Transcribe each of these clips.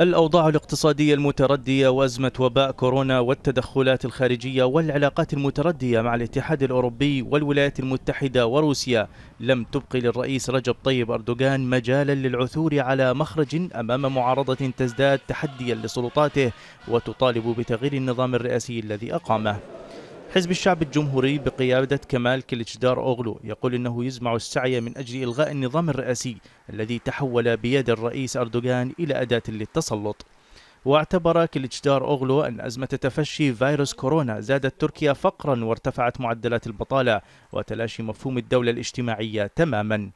الأوضاع الاقتصادية المتردية وأزمة وباء كورونا والتدخلات الخارجية والعلاقات المتردية مع الاتحاد الأوروبي والولايات المتحدة وروسيا لم تبقي للرئيس رجب طيب أردوغان مجالا للعثور على مخرج أمام معارضة تزداد تحديا لسلطاته وتطالب بتغيير النظام الرئاسي الذي أقامه حزب الشعب الجمهوري بقيادة كمال كليتشدار أوغلو يقول أنه يزمع السعي من أجل إلغاء النظام الرئاسي الذي تحول بيد الرئيس أردوغان إلى أداة للتسلط واعتبر كليتشدار أوغلو أن أزمة تفشي فيروس كورونا زادت تركيا فقرا وارتفعت معدلات البطالة وتلاشي مفهوم الدولة الاجتماعية تماما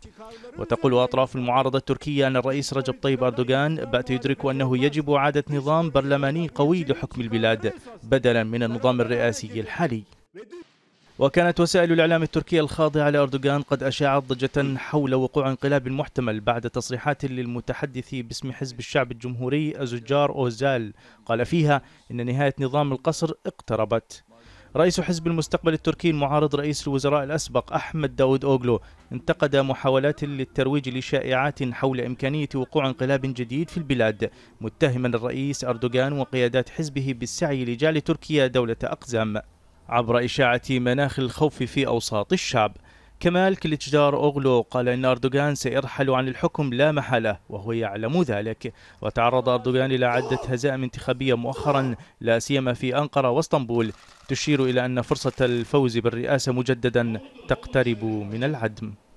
وتقول أطراف المعارضة التركية أن الرئيس رجب طيب أردوغان بات يدرك أنه يجب إعادة نظام برلماني قوي لحكم البلاد بدلا من النظام الرئاسي الحالي وكانت وسائل الإعلام التركية الخاضعة لأردوغان قد أشاعت ضجة حول وقوع انقلاب محتمل بعد تصريحات للمتحدث باسم حزب الشعب الجمهوري أزجار أوزال قال فيها إن نهاية نظام القصر اقتربت رئيس حزب المستقبل التركي المعارض رئيس الوزراء الأسبق أحمد داود أوغلو انتقد محاولات للترويج لشائعات حول إمكانية وقوع انقلاب جديد في البلاد متهما الرئيس أردوغان وقيادات حزبه بالسعي لجعل تركيا دولة أقزام عبر إشاعة مناخ الخوف في أوساط الشعب كمال كليتشدار أوغلو قال إن أردوغان سيرحل عن الحكم لا محالة وهو يعلم ذلك وتعرض أردوغان إلى عدة هزائم انتخابية مؤخرا لا سيما في أنقرة واسطنبول تشير إلى أن فرصة الفوز بالرئاسة مجددا تقترب من العدم